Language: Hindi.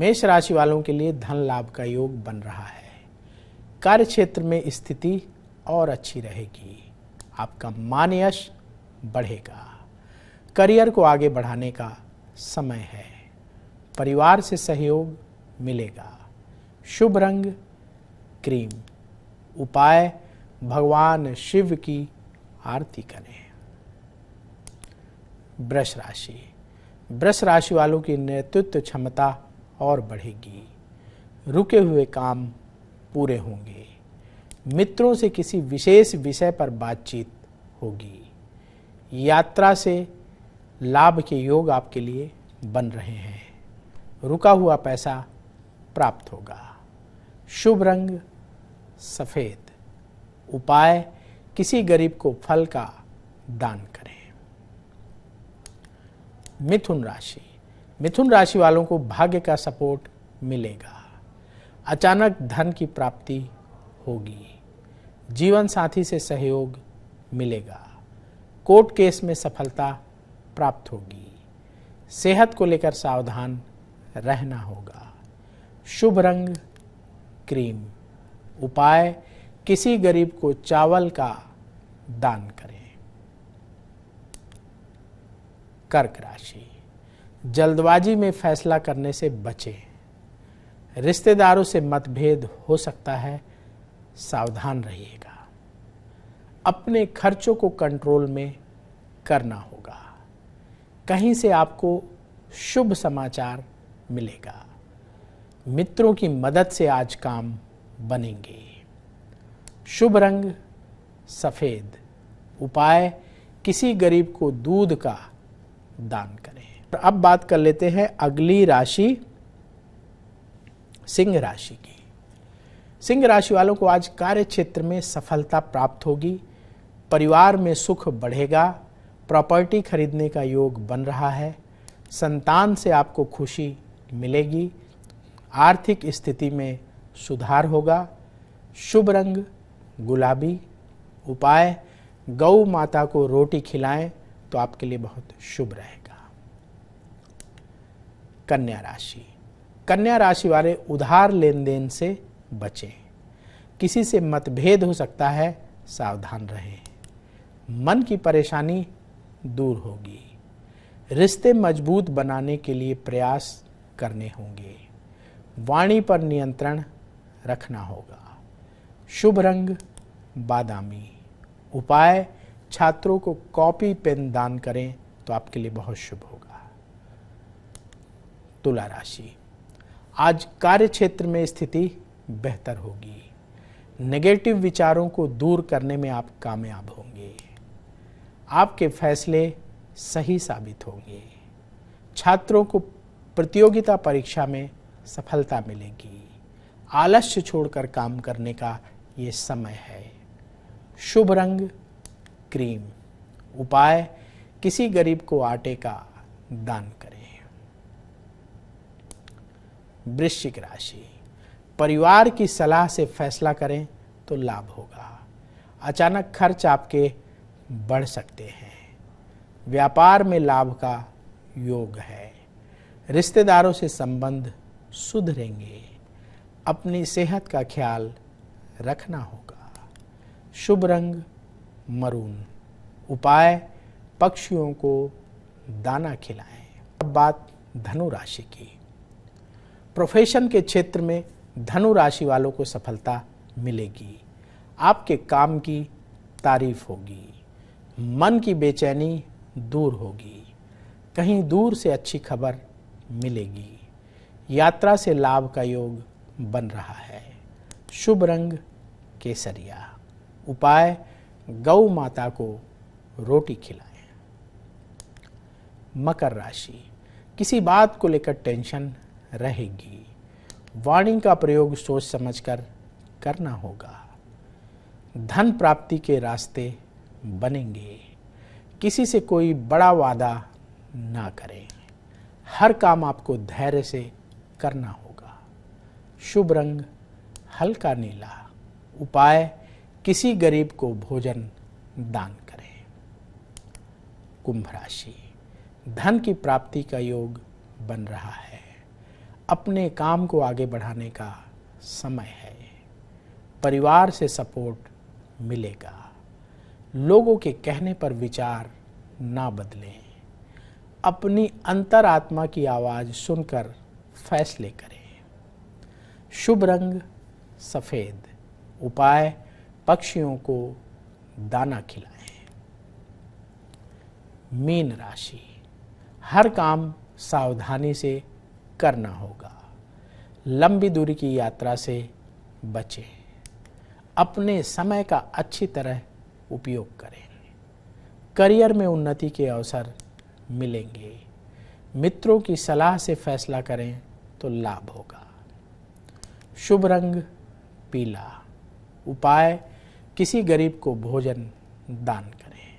मेष राशि वालों के लिए धन लाभ का योग बन रहा है कार्य क्षेत्र में स्थिति और अच्छी रहेगी आपका मान यश बढ़ेगा करियर को आगे बढ़ाने का समय है परिवार से सहयोग मिलेगा शुभ रंग क्रीम उपाय भगवान शिव की आरती करें ब्रश राशि ब्रश राशि वालों की नेतृत्व क्षमता और बढ़ेगी रुके हुए काम पूरे होंगे मित्रों से किसी विशेष विषय पर बातचीत होगी यात्रा से लाभ के योग आपके लिए बन रहे हैं रुका हुआ पैसा प्राप्त होगा शुभ रंग सफ़ेद उपाय किसी गरीब को फल का दान करें मिथुन राशि मिथुन राशि वालों को भाग्य का सपोर्ट मिलेगा अचानक धन की प्राप्ति होगी जीवन साथी से सहयोग मिलेगा कोर्ट केस में सफलता प्राप्त होगी सेहत को लेकर सावधान रहना होगा शुभ रंग क्रीम उपाय किसी गरीब को चावल का दान करें कर्क राशि जल्दबाजी में फैसला करने से बचें रिश्तेदारों से मतभेद हो सकता है सावधान रहिएगा अपने खर्चों को कंट्रोल में करना होगा कहीं से आपको शुभ समाचार मिलेगा मित्रों की मदद से आज काम बनेंगे शुभ रंग सफ़ेद उपाय किसी गरीब को दूध का दान करें अब बात कर लेते हैं अगली राशि सिंह राशि की सिंह राशि वालों को आज कार्य क्षेत्र में सफलता प्राप्त होगी परिवार में सुख बढ़ेगा प्रॉपर्टी खरीदने का योग बन रहा है संतान से आपको खुशी मिलेगी आर्थिक स्थिति में सुधार होगा शुभ रंग गुलाबी उपाय गौ माता को रोटी खिलाएं तो आपके लिए बहुत शुभ रहेगा कन्या राशि कन्या राशि वाले उधार लेन देन से बचें किसी से मतभेद हो सकता है सावधान रहें मन की परेशानी दूर होगी रिश्ते मजबूत बनाने के लिए प्रयास करने होंगे वाणी पर नियंत्रण रखना होगा शुभ रंग बादामी उपाय छात्रों को कॉपी पेन दान करें तो आपके लिए बहुत शुभ होगा तुला राशि आज कार्य क्षेत्र में स्थिति बेहतर होगी नेगेटिव विचारों को दूर करने में आप कामयाब होंगे आपके फैसले सही साबित होंगे छात्रों को प्रतियोगिता परीक्षा में सफलता मिलेगी आलस्य छोड़कर काम करने का ये समय है शुभ रंग क्रीम उपाय किसी गरीब को आटे का दान करें वृश्चिक राशि परिवार की सलाह से फैसला करें तो लाभ होगा अचानक खर्च आपके बढ़ सकते हैं व्यापार में लाभ का योग है रिश्तेदारों से संबंध सुधरेंगे अपनी सेहत का ख्याल रखना होगा शुभ रंग मरून उपाय पक्षियों को दाना खिलाएं अब बात धनु राशि की प्रोफेशन के क्षेत्र में धनु राशि वालों को सफलता मिलेगी आपके काम की तारीफ होगी मन की बेचैनी दूर होगी कहीं दूर से अच्छी खबर मिलेगी यात्रा से लाभ का योग बन रहा है शुभ रंग केसरिया उपाय गौ माता को रोटी खिलाएं मकर राशि किसी बात को लेकर टेंशन रहेगी वाणी का प्रयोग सोच समझकर करना होगा धन प्राप्ति के रास्ते बनेंगे किसी से कोई बड़ा वादा ना करें हर काम आपको धैर्य से करना होगा शुभ रंग हल्का नीला उपाय किसी गरीब को भोजन दान करें कुंभ राशि धन की प्राप्ति का योग बन रहा है अपने काम को आगे बढ़ाने का समय है परिवार से सपोर्ट मिलेगा लोगों के कहने पर विचार ना बदलें अपनी अंतरात्मा की आवाज़ सुनकर फैसले करें शुभ रंग सफ़ेद उपाय पक्षियों को दाना खिलाएं मीन राशि हर काम सावधानी से करना होगा लंबी दूरी की यात्रा से बचें अपने समय का अच्छी तरह उपयोग करें करियर में उन्नति के अवसर मिलेंगे मित्रों की सलाह से फैसला करें तो लाभ होगा शुभ रंग पीला उपाय किसी गरीब को भोजन दान करें